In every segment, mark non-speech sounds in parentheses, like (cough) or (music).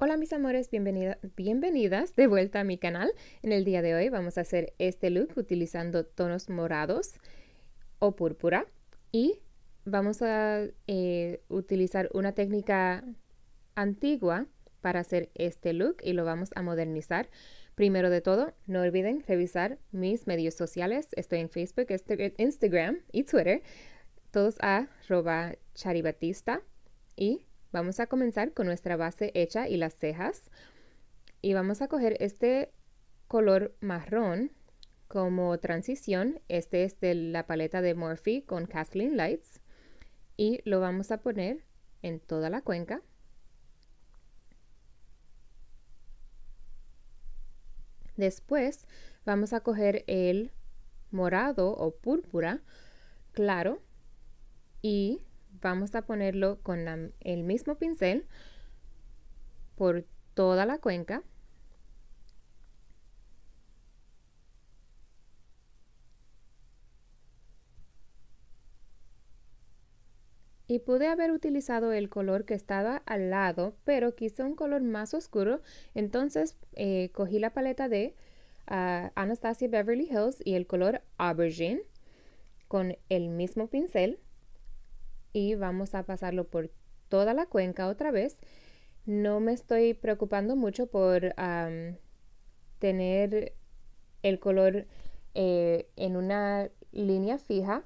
Hola mis amores, bienvenidas de vuelta a mi canal. En el día de hoy vamos a hacer este look utilizando tonos morados o púrpura y vamos a eh, utilizar una técnica antigua para hacer este look y lo vamos a modernizar. Primero de todo, no olviden revisar mis medios sociales. Estoy en Facebook, este, Instagram y Twitter. Todos a charibatista y Vamos a comenzar con nuestra base hecha y las cejas. Y vamos a coger este color marrón como transición. Este es de la paleta de Morphe con Kathleen Lights. Y lo vamos a poner en toda la cuenca. Después vamos a coger el morado o púrpura claro y vamos a ponerlo con el mismo pincel por toda la cuenca. y pude haber utilizado el color que estaba al lado, pero quise un color más oscuro, entonces eh, cogí la paleta de ah, Anastasia Beverly Hills y el color Aubergine con el mismo pincel y vamos a pasarlo por toda la cuenca otra vez. No me estoy preocupando mucho por tener el color eh, en una línea fija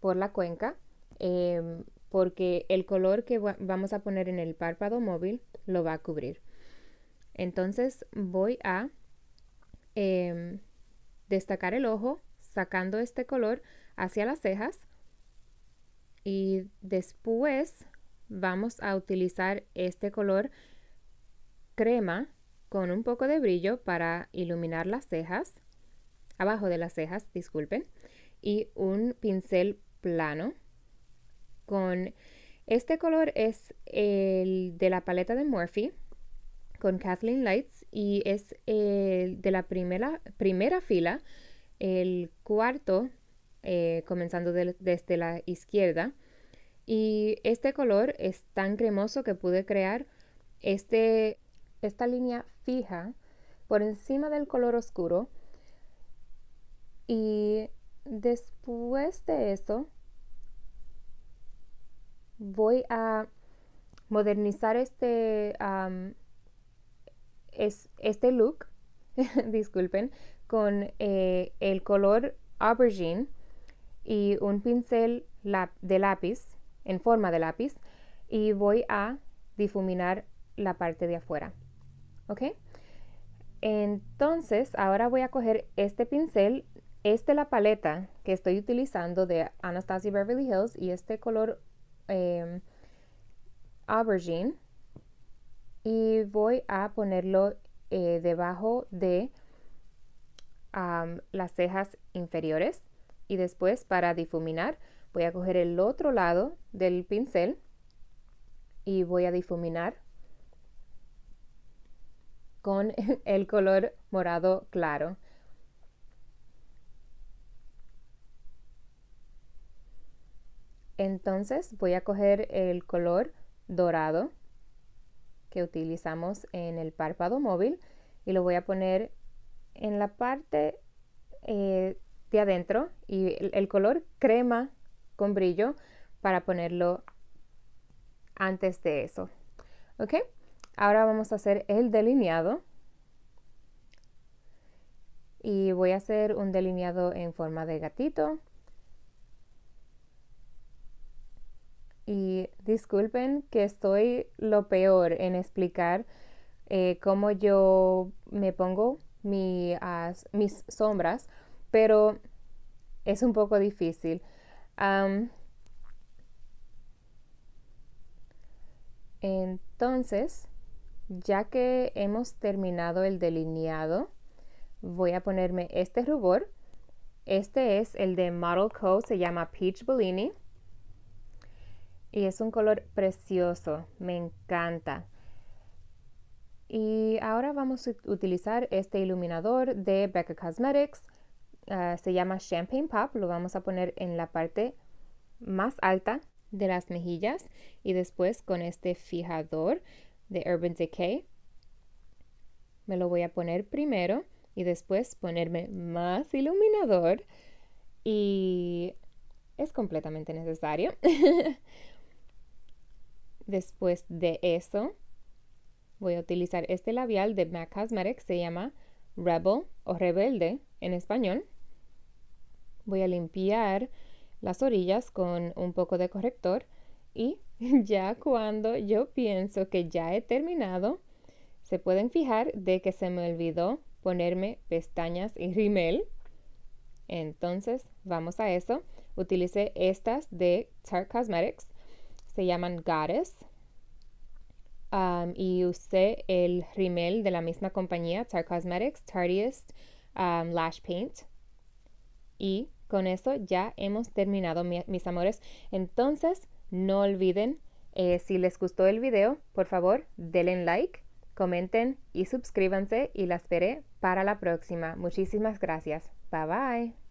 por la cuenca, em, porque el color que vamos a poner en el párpado móvil lo va a cubrir. Entonces voy a em, destacar el ojo sacando este color hacia las cejas y después vamos a utilizar este color crema con un poco de brillo para iluminar las cejas, abajo de las cejas, disculpen, y un pincel plano con... Este color es el de la paleta de Morphe con Kathleen Lights y es el de la primera, primera fila, el cuarto eh, comenzando desde la izquierda. Y este color es tan cremoso que pude crear este, esta línea fija por encima del color oscuro. Y después de eso voy a modernizar este, es, este look, (laughs) disculpen, con eh, el color aubergine y un pincel de lápiz, en forma de lápiz, y voy a difuminar la parte de afuera. ¿Ok? Entonces, ahora voy a coger este pincel, esta es la paleta que estoy utilizando de Anastasia Beverly Hills y este color em, aubergine y voy a ponerlo eh, debajo de las cejas inferiores y después para difuminar voy a coger el otro lado del pincel y voy a difuminar con (laughs) el color morado claro. Entonces voy a coger el color dorado que utilizamos en el párpado móvil y lo voy a poner en la parte eh, de adentro y el, color crema con brillo para ponerlo antes de eso. ¿Ok? Ahora vamos a hacer el delineado. Y voy a hacer un delineado en forma de gatito. Y disculpen que estoy lo peor en explicar eh, cómo yo me pongo mis sombras pero es un poco difícil. entonces, ya que hemos terminado el delineado, voy a ponerme este rubor. Este es el de Model Co, se llama Peach Bellini. Y es un color precioso, me encanta. Y ahora vamos a utilizar este iluminador de Becca Cosmetics Ah, se llama Champagne Pop, lo vamos a poner en la parte más alta de las mejillas y después con este fijador de Urban Decay me lo voy a poner primero y después ponerme más iluminador y es completamente necesario. (laughs) después de eso voy a utilizar este labial de MAC Cosmetics, se llama Rebel o Rebelde en español. Voy a limpiar las orillas con un poco de corrector y (laughs) ya cuando yo pienso que ya he terminado, se pueden fijar de que se me olvidó ponerme pestañas y rimel. Entonces, vamos a eso. Utilicé estas de Tarte Cosmetics. Se llaman Goddess. Um, y usé el rimel de la misma compañía, Tarte Cosmetics, Tardiest um, Lash Paint. Y con eso ya hemos terminado, mis amores. Entonces, no olviden, eh, si les gustó el video, por favor, denle like, comenten y suscríbanse y las veré para la próxima. Muchísimas gracias. Bye bye.